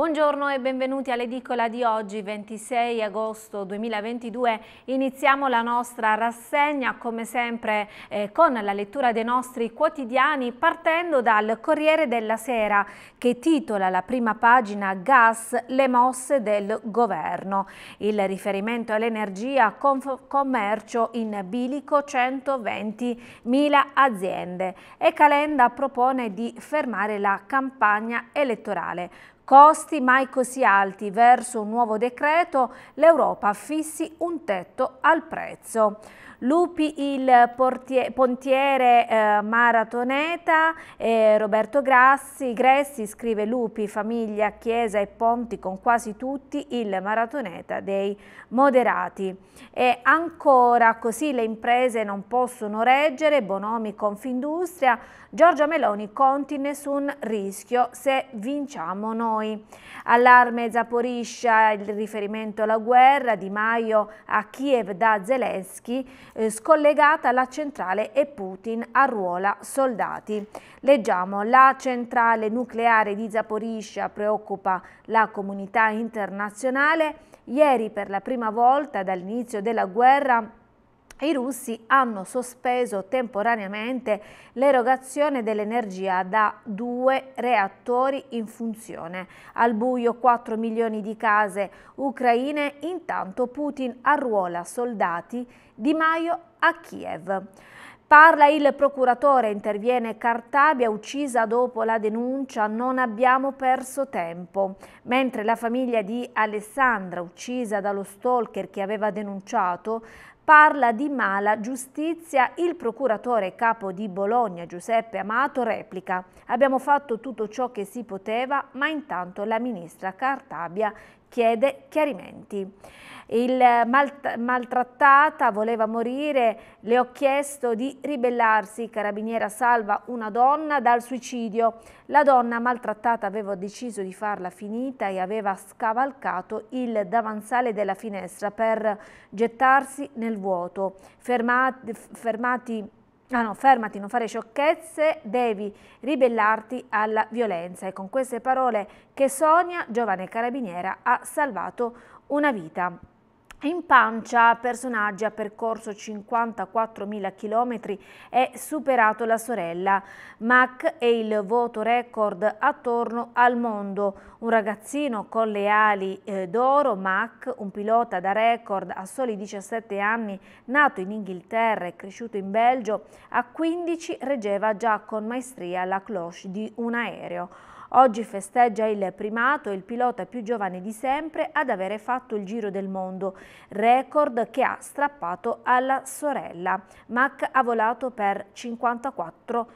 Buongiorno e benvenuti all'edicola di oggi, 26 agosto 2022. Iniziamo la nostra rassegna, come sempre, eh, con la lettura dei nostri quotidiani, partendo dal Corriere della Sera, che titola la prima pagina Gas, le mosse del governo. Il riferimento all'energia, commercio in bilico, 120.000 aziende. E Calenda propone di fermare la campagna elettorale costi mai così alti verso un nuovo decreto, l'Europa fissi un tetto al prezzo. Lupi il portiere, pontiere eh, maratoneta, eh, Roberto Grassi, Gressi scrive Lupi, famiglia, chiesa e ponti con quasi tutti il maratoneta dei moderati. E ancora così le imprese non possono reggere, Bonomi Confindustria, Giorgia Meloni conti nessun rischio se vinciamo noi. Allarme Zaporiscia, il riferimento alla guerra, Di Maio a Kiev da Zelensky, eh, scollegata la centrale e Putin a ruola soldati. Leggiamo, la centrale nucleare di Zaporiscia preoccupa la comunità internazionale. Ieri per la prima volta dall'inizio della guerra i russi hanno sospeso temporaneamente l'erogazione dell'energia da due reattori in funzione. Al buio 4 milioni di case ucraine, intanto Putin arruola soldati di Maio a Kiev. Parla il procuratore, interviene Cartabia, uccisa dopo la denuncia, non abbiamo perso tempo. Mentre la famiglia di Alessandra, uccisa dallo stalker che aveva denunciato, parla di mala giustizia, il procuratore capo di Bologna Giuseppe Amato replica abbiamo fatto tutto ciò che si poteva ma intanto la ministra Cartabia chiede chiarimenti il mal, maltrattata, voleva morire, le ho chiesto di ribellarsi, carabiniera salva una donna dal suicidio. La donna maltrattata aveva deciso di farla finita e aveva scavalcato il davanzale della finestra per gettarsi nel vuoto. Fermati, fermati Ah no, fermati, non fare sciocchezze, devi ribellarti alla violenza. E con queste parole che Sonia, giovane carabiniera, ha salvato una vita. In pancia, personaggio ha percorso 54.000 km e superato la sorella. Mac è il voto record attorno al mondo. Un ragazzino con le ali eh, d'oro, Mac, un pilota da record a soli 17 anni, nato in Inghilterra e cresciuto in Belgio, a 15 reggeva già con maestria la cloche di un aereo. Oggi festeggia il primato, il pilota più giovane di sempre ad avere fatto il giro del mondo, record che ha strappato alla sorella. Mac ha volato per 54.000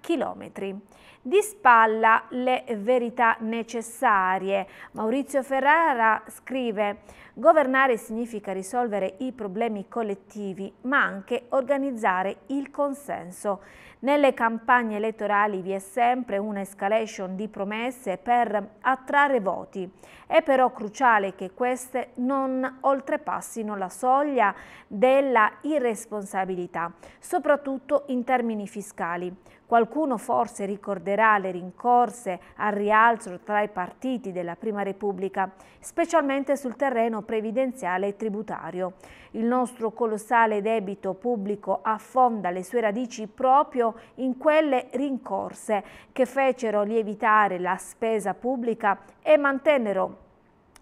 km chilometri. Di spalla le verità necessarie. Maurizio Ferrara scrive Governare significa risolvere i problemi collettivi, ma anche organizzare il consenso. Nelle campagne elettorali vi è sempre un'escalation di promesse per attrarre voti. È però cruciale che queste non oltrepassino la soglia della irresponsabilità, soprattutto in termini fiscali. Qualcuno forse ricorderà le rincorse al rialzo tra i partiti della Prima Repubblica, specialmente sul terreno previdenziale e tributario. Il nostro colossale debito pubblico affonda le sue radici proprio in quelle rincorse che fecero lievitare la spesa pubblica e mantennero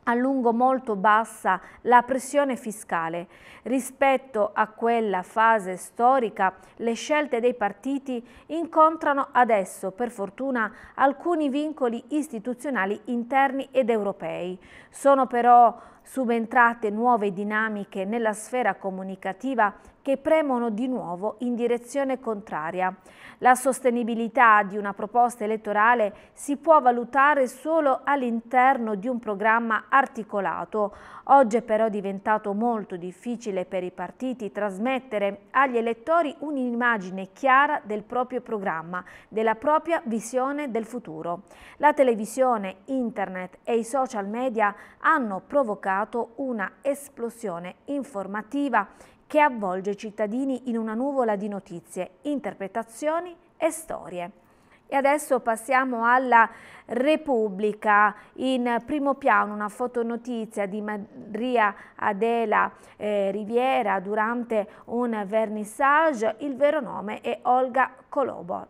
a lungo molto bassa la pressione fiscale. Rispetto a quella fase storica, le scelte dei partiti incontrano adesso, per fortuna, alcuni vincoli istituzionali interni ed europei. Sono però subentrate nuove dinamiche nella sfera comunicativa che premono di nuovo in direzione contraria. La sostenibilità di una proposta elettorale si può valutare solo all'interno di un programma articolato. Oggi è però diventato molto difficile per i partiti trasmettere agli elettori un'immagine chiara del proprio programma, della propria visione del futuro. La televisione, internet e i social media hanno provocato provocato una esplosione informativa che avvolge i cittadini in una nuvola di notizie, interpretazioni e storie. E adesso passiamo alla Repubblica. In primo piano una fotonotizia di Maria Adela eh, Riviera durante un vernissage. Il vero nome è Olga Kolobor.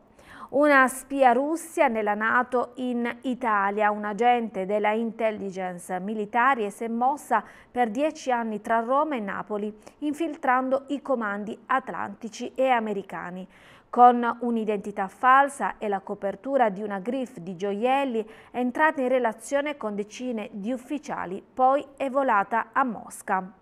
Una spia Russia nella Nato in Italia, un agente della intelligence militare e si è mossa per dieci anni tra Roma e Napoli, infiltrando i comandi atlantici e americani. Con un'identità falsa e la copertura di una griff di gioielli è entrata in relazione con decine di ufficiali, poi è volata a Mosca.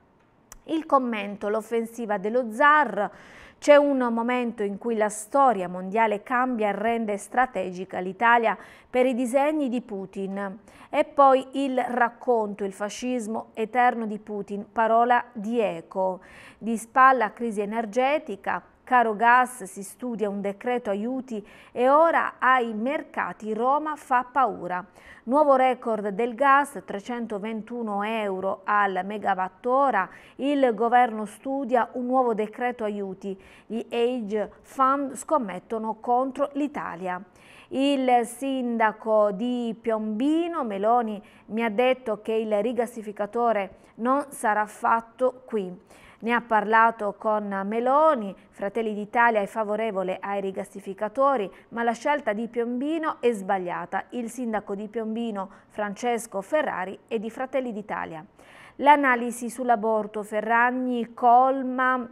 Il commento, l'offensiva dello zar c'è un momento in cui la storia mondiale cambia e rende strategica l'Italia per i disegni di Putin. E poi il racconto, il fascismo eterno di Putin, parola di eco. Di spalla crisi energetica, Caro gas, si studia un decreto aiuti e ora ai mercati Roma fa paura. Nuovo record del gas, 321 euro al megawattora. Il governo studia un nuovo decreto aiuti. Gli Age Fund scommettono contro l'Italia. Il sindaco di Piombino, Meloni, mi ha detto che il rigassificatore non sarà fatto qui. Ne ha parlato con Meloni, Fratelli d'Italia è favorevole ai rigassificatori, ma la scelta di Piombino è sbagliata. Il sindaco di Piombino, Francesco Ferrari, è di Fratelli d'Italia. L'analisi sull'aborto Ferragni colma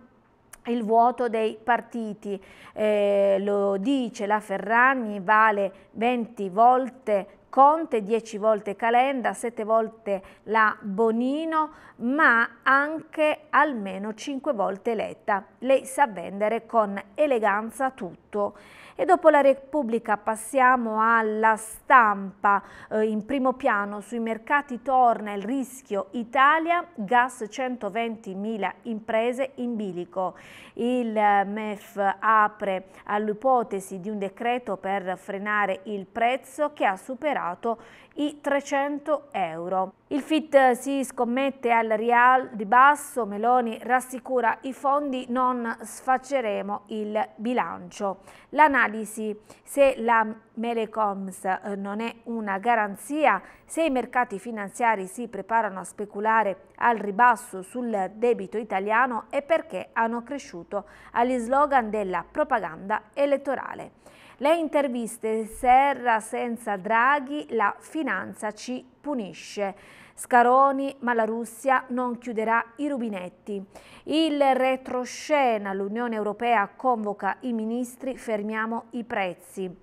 il vuoto dei partiti, eh, lo dice la Ferragni, vale 20 volte Conte, 10 volte Calenda, 7 volte la Bonino, ma anche almeno 5 volte Letta. Lei sa vendere con eleganza tutto. E dopo la Repubblica passiamo alla stampa. Eh, in primo piano sui mercati torna il rischio Italia, gas 120.000 imprese in bilico. Il MEF apre all'ipotesi di un decreto per frenare il prezzo che ha superato superato i 300 euro. Il FIT si scommette al Real di basso, Meloni rassicura i fondi, non sfacceremo il bilancio. L'analisi se la Melecoms non è una garanzia, se i mercati finanziari si preparano a speculare al ribasso sul debito italiano e perché hanno cresciuto agli slogan della propaganda elettorale. Le interviste Serra senza Draghi, la finanza ci punisce. Scaroni, ma la Russia non chiuderà i rubinetti. Il retroscena, l'Unione Europea convoca i ministri, fermiamo i prezzi.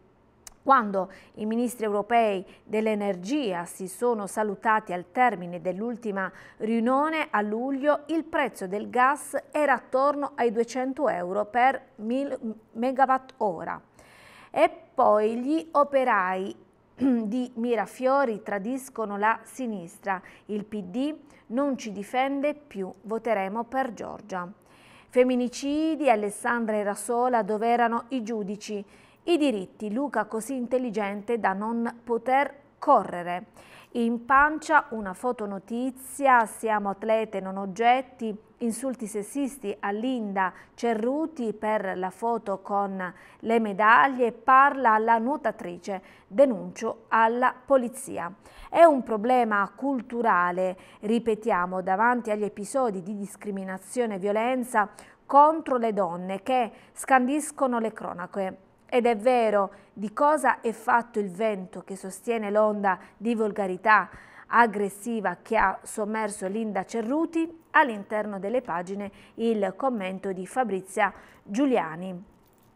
Quando i ministri europei dell'energia si sono salutati al termine dell'ultima riunione a luglio, il prezzo del gas era attorno ai 200 euro per 1000 megawatt ora e poi gli operai di Mirafiori tradiscono la sinistra, il PD non ci difende più, voteremo per Giorgia. Femminicidi, Alessandra era sola, dove erano i giudici, i diritti, Luca così intelligente da non poter correre. In pancia una fotonotizia, siamo atlete non oggetti, insulti sessisti a Linda Cerruti per la foto con le medaglie, parla alla nuotatrice, denuncio alla polizia. È un problema culturale, ripetiamo, davanti agli episodi di discriminazione e violenza contro le donne che scandiscono le cronache. Ed è vero, di cosa è fatto il vento che sostiene l'onda di volgarità? aggressiva che ha sommerso Linda Cerruti, all'interno delle pagine il commento di Fabrizia Giuliani.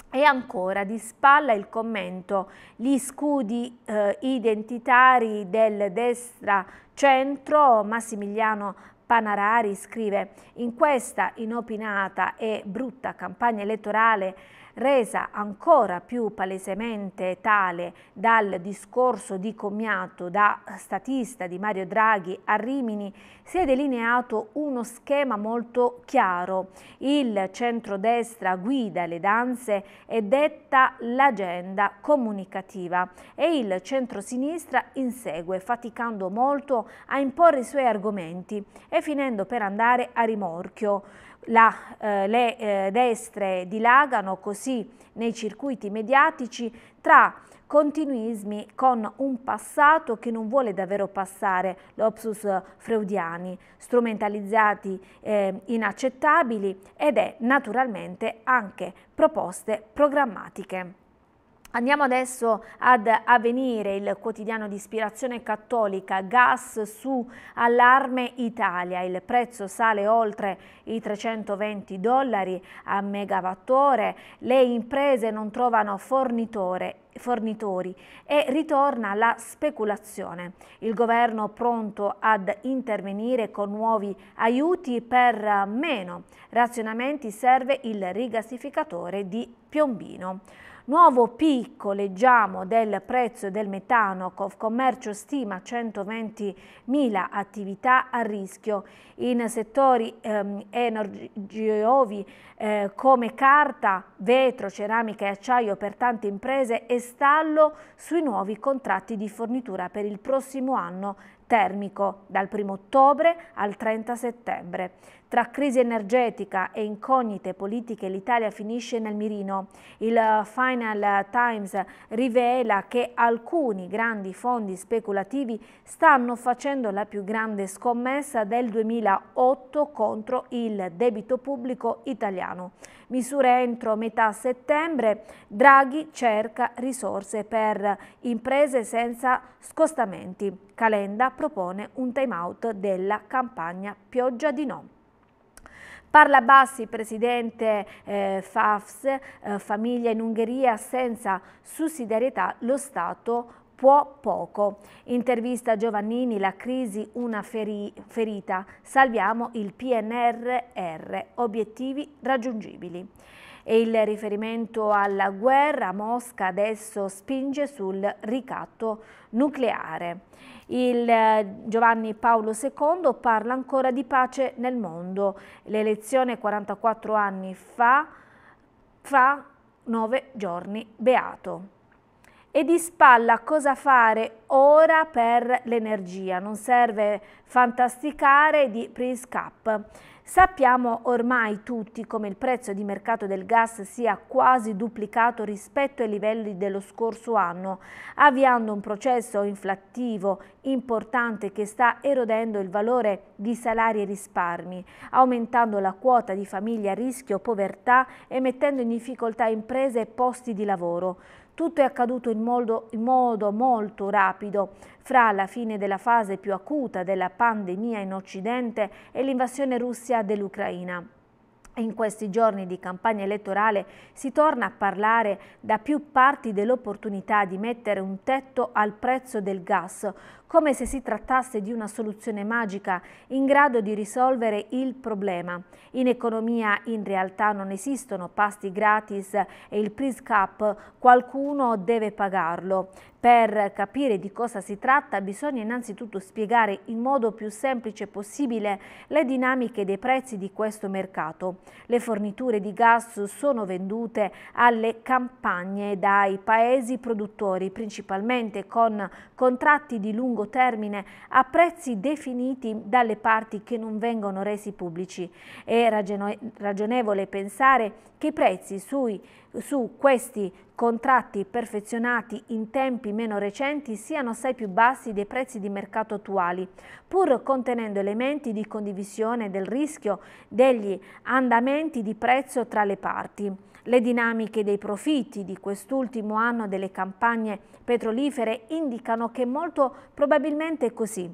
E ancora di spalla il commento, gli scudi eh, identitari del destra centro, Massimiliano Panarari scrive in questa inopinata e brutta campagna elettorale resa ancora più palesemente tale dal discorso di commiato da statista di Mario Draghi a Rimini, si è delineato uno schema molto chiaro. Il centrodestra guida le danze e detta l'agenda comunicativa e il centrosinistra insegue, faticando molto a imporre i suoi argomenti e finendo per andare a rimorchio la, eh, le eh, destre dilagano così nei circuiti mediatici tra continuismi con un passato che non vuole davvero passare, l'opsus freudiani, strumentalizzati eh, inaccettabili ed è naturalmente anche proposte programmatiche. Andiamo adesso ad Avvenire, il quotidiano di ispirazione cattolica, gas su allarme Italia. Il prezzo sale oltre i 320 dollari a megawattore, le imprese non trovano fornitore fornitori e ritorna la speculazione. Il governo pronto ad intervenire con nuovi aiuti per meno razionamenti serve il rigassificatore di Piombino. Nuovo picco, leggiamo, del prezzo del metano, Confcommercio stima 120.000 attività a rischio. In settori ehm, energiovi eh, come carta, vetro, ceramica e acciaio per tante imprese e stallo sui nuovi contratti di fornitura per il prossimo anno termico dal 1 ottobre al 30 settembre. Tra crisi energetica e incognite politiche l'Italia finisce nel mirino. Il eh, Final Times rivela che alcuni grandi fondi speculativi stanno facendo la più grande scommessa del 2008 contro il debito pubblico italiano. Misure entro metà settembre, Draghi cerca risorse per imprese senza scostamenti. Calenda propone un time out della campagna Pioggia di No. Parla Bassi, presidente eh, FAFS, eh, famiglia in Ungheria senza sussidiarietà, lo Stato può poco. Intervista Giovannini, la crisi una feri ferita, salviamo il PNRR, obiettivi raggiungibili. E il riferimento alla guerra, Mosca adesso spinge sul ricatto nucleare. Il eh, Giovanni Paolo II parla ancora di pace nel mondo. L'elezione 44 anni fa fa nove giorni beato e di spalla cosa fare ora per l'energia. Non serve fantasticare di price cap. Sappiamo ormai tutti come il prezzo di mercato del gas sia quasi duplicato rispetto ai livelli dello scorso anno, avviando un processo inflattivo importante che sta erodendo il valore di salari e risparmi, aumentando la quota di famiglie a rischio povertà e mettendo in difficoltà imprese e posti di lavoro. Tutto è accaduto in modo, in modo molto rapido, fra la fine della fase più acuta della pandemia in Occidente e l'invasione russa dell'Ucraina. In questi giorni di campagna elettorale si torna a parlare da più parti dell'opportunità di mettere un tetto al prezzo del gas, come se si trattasse di una soluzione magica in grado di risolvere il problema. In economia in realtà non esistono pasti gratis e il Prize cap qualcuno deve pagarlo. Per capire di cosa si tratta bisogna innanzitutto spiegare in modo più semplice possibile le dinamiche dei prezzi di questo mercato. Le forniture di gas sono vendute alle campagne dai paesi produttori, principalmente con contratti di lungo lungo termine a prezzi definiti dalle parti che non vengono resi pubblici. È ragionevole pensare che i prezzi sui, su questi contratti perfezionati in tempi meno recenti siano assai più bassi dei prezzi di mercato attuali, pur contenendo elementi di condivisione del rischio degli andamenti di prezzo tra le parti. Le dinamiche dei profitti di quest'ultimo anno delle campagne petrolifere indicano che molto probabilmente è così.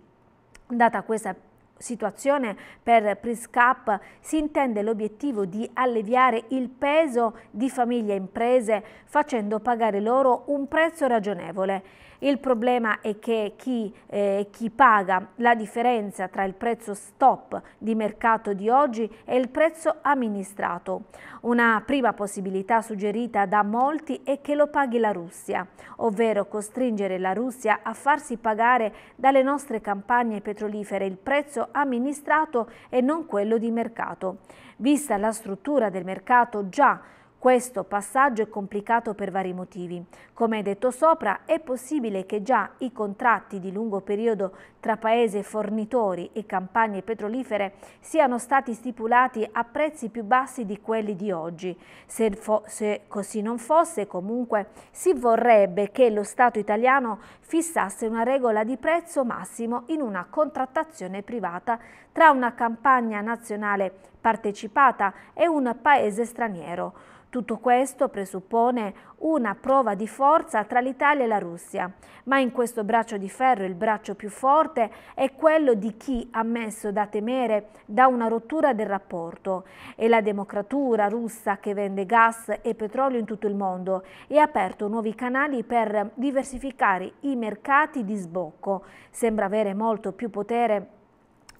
Data questa situazione per Priscap si intende l'obiettivo di alleviare il peso di famiglie e imprese facendo pagare loro un prezzo ragionevole. Il problema è che chi, eh, chi paga la differenza tra il prezzo stop di mercato di oggi e il prezzo amministrato. Una prima possibilità suggerita da molti è che lo paghi la Russia, ovvero costringere la Russia a farsi pagare dalle nostre campagne petrolifere il prezzo amministrato e non quello di mercato. Vista la struttura del mercato già questo passaggio è complicato per vari motivi. Come detto sopra, è possibile che già i contratti di lungo periodo tra paese fornitori e campagne petrolifere siano stati stipulati a prezzi più bassi di quelli di oggi. Se, se così non fosse, comunque, si vorrebbe che lo Stato italiano fissasse una regola di prezzo massimo in una contrattazione privata tra una campagna nazionale partecipata e un paese straniero. Tutto questo presuppone una prova di forza tra l'Italia e la Russia, ma in questo braccio di ferro il braccio più forte è quello di chi ha messo da temere da una rottura del rapporto. È la democratura russa che vende gas e petrolio in tutto il mondo e ha aperto nuovi canali per diversificare i mercati di sbocco. Sembra avere molto più potere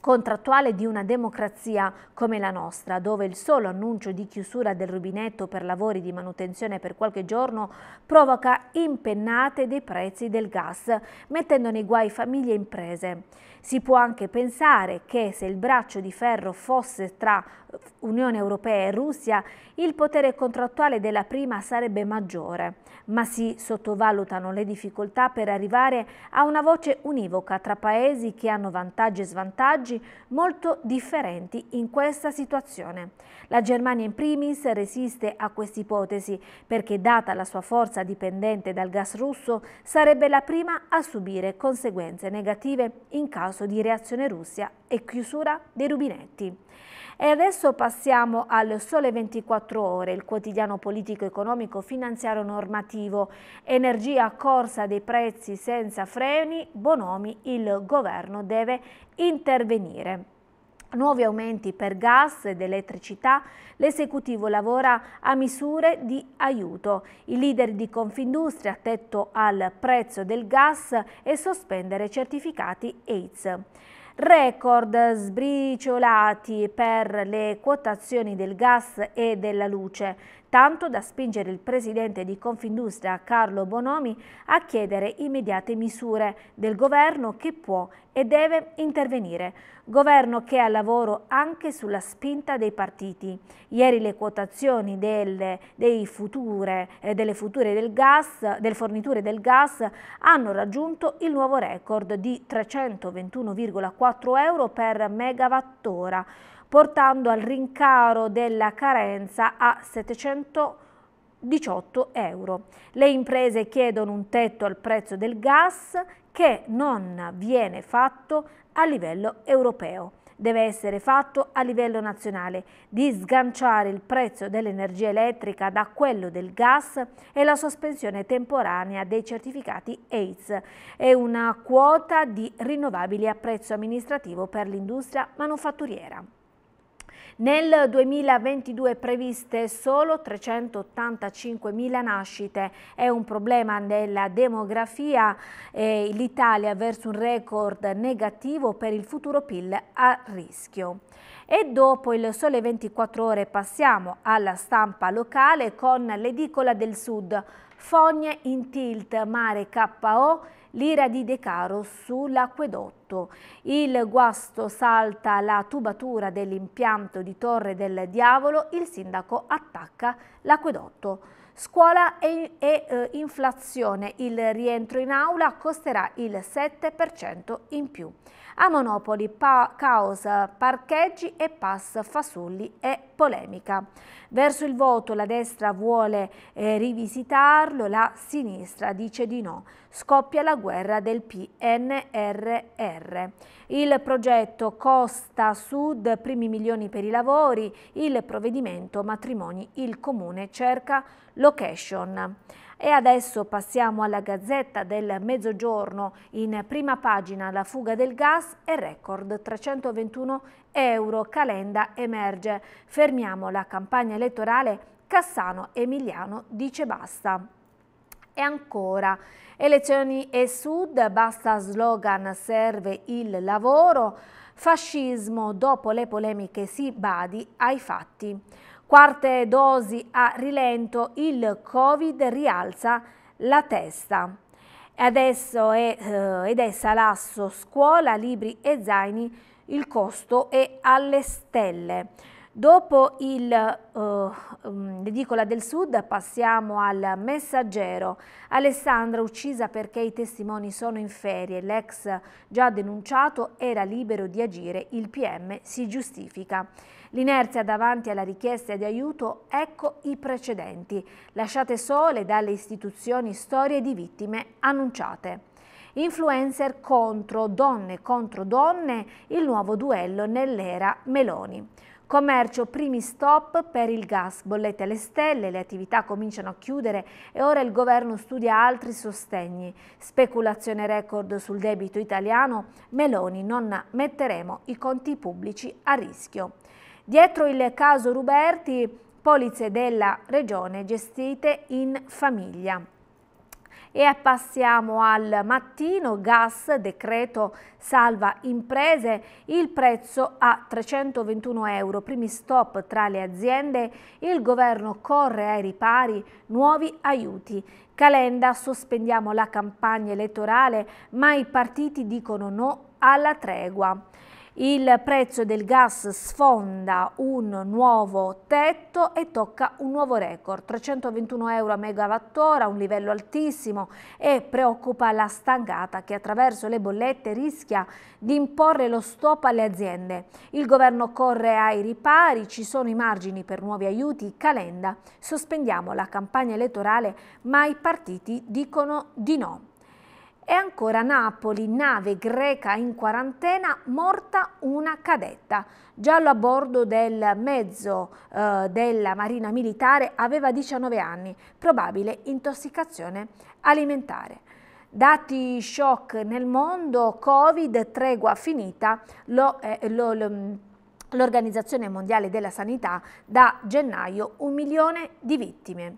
contrattuale di una democrazia come la nostra, dove il solo annuncio di chiusura del rubinetto per lavori di manutenzione per qualche giorno provoca impennate dei prezzi del gas, mettendo nei guai famiglie e imprese. Si può anche pensare che se il braccio di ferro fosse tra Unione Europea e Russia, il potere contrattuale della prima sarebbe maggiore, ma si sottovalutano le difficoltà per arrivare a una voce univoca tra paesi che hanno vantaggi e svantaggi molto differenti in questa situazione. La Germania in primis resiste a questa ipotesi perché data la sua forza dipendente dal gas russo sarebbe la prima a subire conseguenze negative in caso caso di reazione russa e chiusura dei rubinetti. E adesso passiamo al Sole 24 Ore, il quotidiano politico, economico, finanziario, normativo. Energia corsa dei prezzi senza freni, Bonomi, il governo deve intervenire nuovi aumenti per gas ed elettricità, l'esecutivo lavora a misure di aiuto. I leader di Confindustria tetto al prezzo del gas e sospendere certificati AIDS. Record sbriciolati per le quotazioni del gas e della luce tanto da spingere il presidente di Confindustria Carlo Bonomi a chiedere immediate misure del governo che può e deve intervenire. Governo che è al lavoro anche sulla spinta dei partiti. Ieri le quotazioni delle, future, eh, delle future del gas, del forniture del gas hanno raggiunto il nuovo record di 321,4 euro per megawattora portando al rincaro della carenza a 700 18 euro. Le imprese chiedono un tetto al prezzo del gas che non viene fatto a livello europeo. Deve essere fatto a livello nazionale, di sganciare il prezzo dell'energia elettrica da quello del gas e la sospensione temporanea dei certificati AIDS e una quota di rinnovabili a prezzo amministrativo per l'industria manufatturiera. Nel 2022 previste solo 385.000 nascite. È un problema della demografia e l'Italia verso un record negativo per il futuro PIL a rischio. E dopo il sole 24 ore passiamo alla stampa locale con l'edicola del sud, Fogne in tilt, mare KO, l'ira di De Caro sull'acquedotto. Il guasto salta la tubatura dell'impianto di Torre del Diavolo, il sindaco attacca l'acquedotto. Scuola e, e eh, inflazione, il rientro in aula costerà il 7% in più. A Monopoli pa caos, parcheggi e pass fasulli e polemica. Verso il voto la destra vuole eh, rivisitarlo, la sinistra dice di no. Scoppia la guerra del PNRR. Il progetto Costa Sud, primi milioni per i lavori, il provvedimento matrimoni, il comune cerca location. E adesso passiamo alla Gazzetta del Mezzogiorno. In prima pagina la fuga del gas e record 321 euro. Calenda emerge. Fermiamo la campagna elettorale. Cassano Emiliano dice basta. E ancora, elezioni e sud, basta slogan, serve il lavoro, fascismo dopo le polemiche si badi ai fatti. Quarte dosi a rilento, il Covid rialza la testa. Adesso è, eh, ed è salasso, scuola, libri e zaini, il costo è alle stelle. Dopo eh, mm, l'edicola eh, del Sud passiamo al messaggero. Alessandra uccisa perché i testimoni sono in ferie, l'ex già denunciato era libero di agire, il PM si giustifica. L'inerzia davanti alla richiesta di aiuto, ecco i precedenti, lasciate sole dalle istituzioni storie di vittime annunciate. Influencer contro donne contro donne, il nuovo duello nell'era Meloni. Commercio primi stop per il gas, bollette alle stelle, le attività cominciano a chiudere e ora il governo studia altri sostegni. Speculazione record sul debito italiano, Meloni non metteremo i conti pubblici a rischio. Dietro il caso Ruberti, polizze della regione gestite in famiglia. E passiamo al mattino, gas, decreto salva imprese, il prezzo a 321 euro, primi stop tra le aziende, il governo corre ai ripari, nuovi aiuti. Calenda, sospendiamo la campagna elettorale, ma i partiti dicono no alla tregua. Il prezzo del gas sfonda un nuovo tetto e tocca un nuovo record, 321 euro a megawattora, un livello altissimo e preoccupa la stangata che attraverso le bollette rischia di imporre lo stop alle aziende. Il governo corre ai ripari, ci sono i margini per nuovi aiuti, Calenda, sospendiamo la campagna elettorale ma i partiti dicono di no. E ancora Napoli, nave greca in quarantena, morta una cadetta. Giallo a bordo del mezzo eh, della Marina Militare aveva 19 anni, probabile intossicazione alimentare. Dati shock nel mondo, Covid, tregua finita, lo, eh, lo, lo mm, l'Organizzazione Mondiale della Sanità da gennaio un milione di vittime.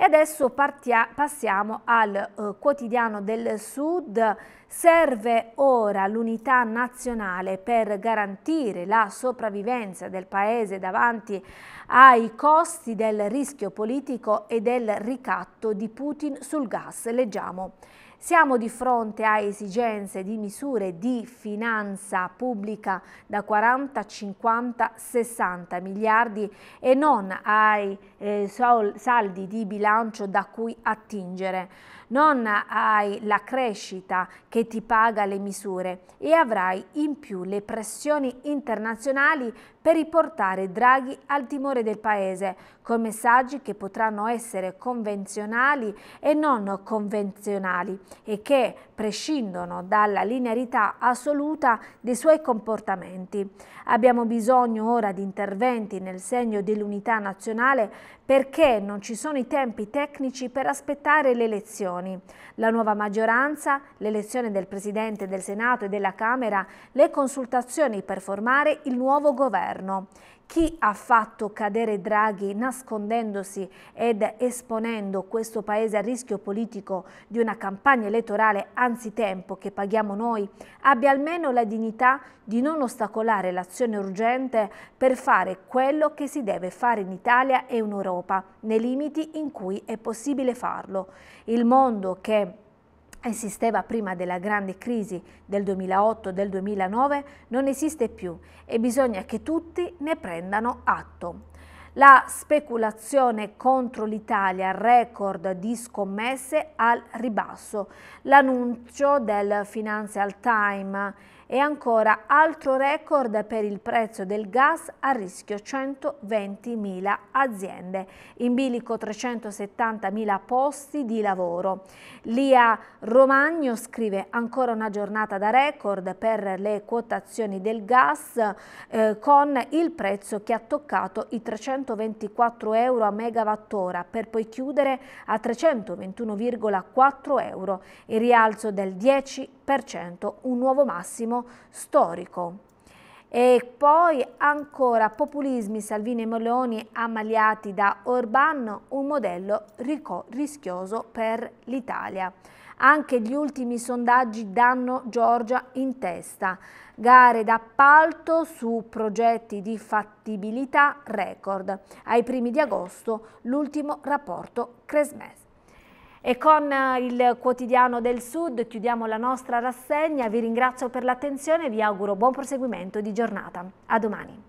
E adesso partia, passiamo al eh, quotidiano del Sud. Serve ora l'unità nazionale per garantire la sopravvivenza del Paese davanti ai costi del rischio politico e del ricatto di Putin sul gas. Leggiamo. Siamo di fronte a esigenze di misure di finanza pubblica da 40, 50, 60 miliardi e non ai eh, saldi di bilancio da cui attingere. Non hai la crescita che ti paga le misure e avrai in più le pressioni internazionali per riportare Draghi al timore del Paese, con messaggi che potranno essere convenzionali e non convenzionali e che prescindono dalla linearità assoluta dei suoi comportamenti. Abbiamo bisogno ora di interventi nel segno dell'unità nazionale perché non ci sono i tempi tecnici per aspettare le elezioni. La nuova maggioranza, l'elezione del Presidente del Senato e della Camera, le consultazioni per formare il nuovo governo governo. Chi ha fatto cadere Draghi nascondendosi ed esponendo questo paese al rischio politico di una campagna elettorale anzitempo che paghiamo noi, abbia almeno la dignità di non ostacolare l'azione urgente per fare quello che si deve fare in Italia e in Europa, nei limiti in cui è possibile farlo. Il mondo che esisteva prima della grande crisi del 2008-2009 del non esiste più e bisogna che tutti ne prendano atto. La speculazione contro l'Italia, record di scommesse al ribasso. L'annuncio del Financial Times e ancora altro record per il prezzo del gas a rischio 120.000 aziende. In bilico 370.000 posti di lavoro. Lia Romagno scrive ancora una giornata da record per le quotazioni del gas eh, con il prezzo che ha toccato i 324 euro a megawattora per poi chiudere a 321,4 euro, il rialzo del 10 un nuovo massimo storico. E poi ancora populismi Salvini e Moloni ammaliati da Orban, un modello rischioso per l'Italia. Anche gli ultimi sondaggi danno Giorgia in testa. Gare d'appalto su progetti di fattibilità record. Ai primi di agosto l'ultimo rapporto Cresmes. E con eh, il quotidiano del Sud chiudiamo la nostra rassegna, vi ringrazio per l'attenzione e vi auguro buon proseguimento di giornata. A domani.